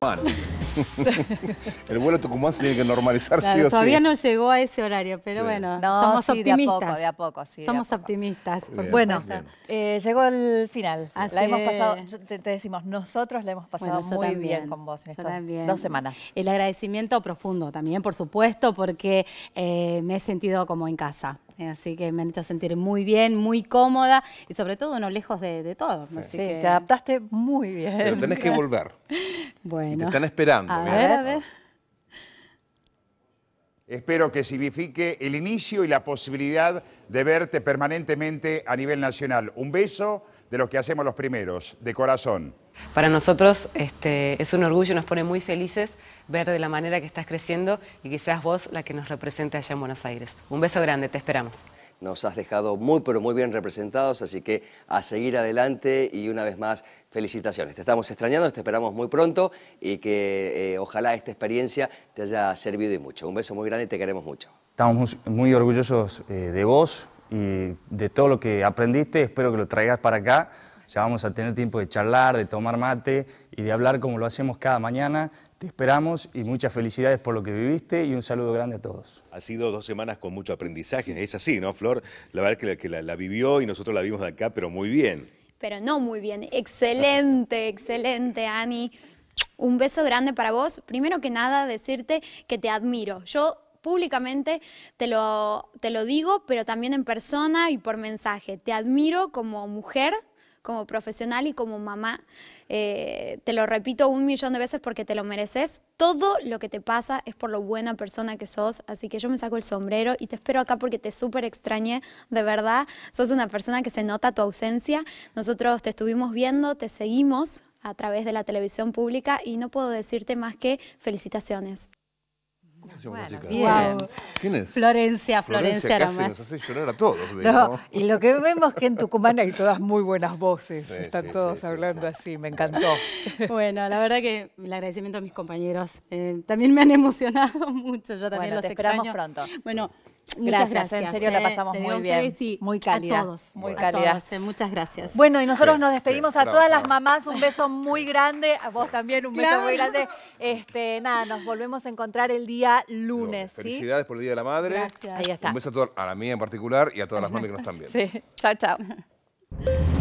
one. el vuelo Tucumán se tiene que normalizar, sí o Todavía no llegó a ese horario, pero bueno, somos optimistas. De a poco, de a poco, sí. Somos optimistas. bueno, eh, llegó el final. la hemos pasado, te, decimos, nosotros la hemos pasado muy bien con vos en estas dos semanas. El agradecimiento profundo también, por supuesto, porque eh, me he sentido como en casa. Eh, así que me han hecho sentir muy bien, muy cómoda y sobre todo no lejos de, todo. te adaptaste muy bien. Pero tenés que volver. Bueno. Te están esperando. A ver, Espero que signifique el inicio y la posibilidad de verte permanentemente a nivel nacional. Un beso de los que hacemos los primeros, de corazón. Para nosotros este, es un orgullo, nos pone muy felices ver de la manera que estás creciendo y que seas vos la que nos represente allá en Buenos Aires. Un beso grande, te esperamos nos has dejado muy, pero muy bien representados, así que a seguir adelante y una vez más, felicitaciones. Te estamos extrañando, te esperamos muy pronto y que eh, ojalá esta experiencia te haya servido y mucho. Un beso muy grande y te queremos mucho. Estamos muy orgullosos eh, de vos y de todo lo que aprendiste, espero que lo traigas para acá ya vamos a tener tiempo de charlar, de tomar mate y de hablar como lo hacemos cada mañana. Te esperamos y muchas felicidades por lo que viviste y un saludo grande a todos. Ha sido dos semanas con mucho aprendizaje, es así, ¿no, Flor? La verdad es que, la, vivió y nosotros la vimos de acá, pero muy bien. Pero no muy bien, excelente, excelente, Ani. Un beso grande para vos. Primero que nada, decirte que te admiro. Yo públicamente te lo, te lo digo, pero también en persona y por mensaje. Te admiro como mujer, como profesional y como mamá. Eh, te lo repito un millón de veces porque te lo mereces. Todo lo que te pasa es por lo buena persona que sos, así que yo me saco el sombrero y te espero acá porque te súper extrañé, de verdad. Sos una persona que se nota tu ausencia. Nosotros te estuvimos viendo, te seguimos a través de la televisión pública y no puedo decirte más que felicitaciones bueno, Florencia, Florencia, Florencia nos hace llorar a todos. Y lo que vemos es que en Tucumán hay todas muy buenas voces. Están todos hablando así, me encantó. Bueno, la verdad que el agradecimiento a mis compañeros. Eh, también me han emocionado mucho, yo también los esperamos pronto. Bueno, Muchas gracias, en serio la eh, pasamos muy bien, sí, muy cálida, a todos, muy eh, muchas gracias. Bueno, y nosotros nos despedimos a todas las mamás, un beso muy grande, a vos también un beso muy grande. Este, nada, nos volvemos a encontrar el día lunes, Felicidades por el Día de la Madre. Gracias. Ahí está. Un beso a, la mía en particular y a todas las mamás que nos están viendo. Sí, chao, chao.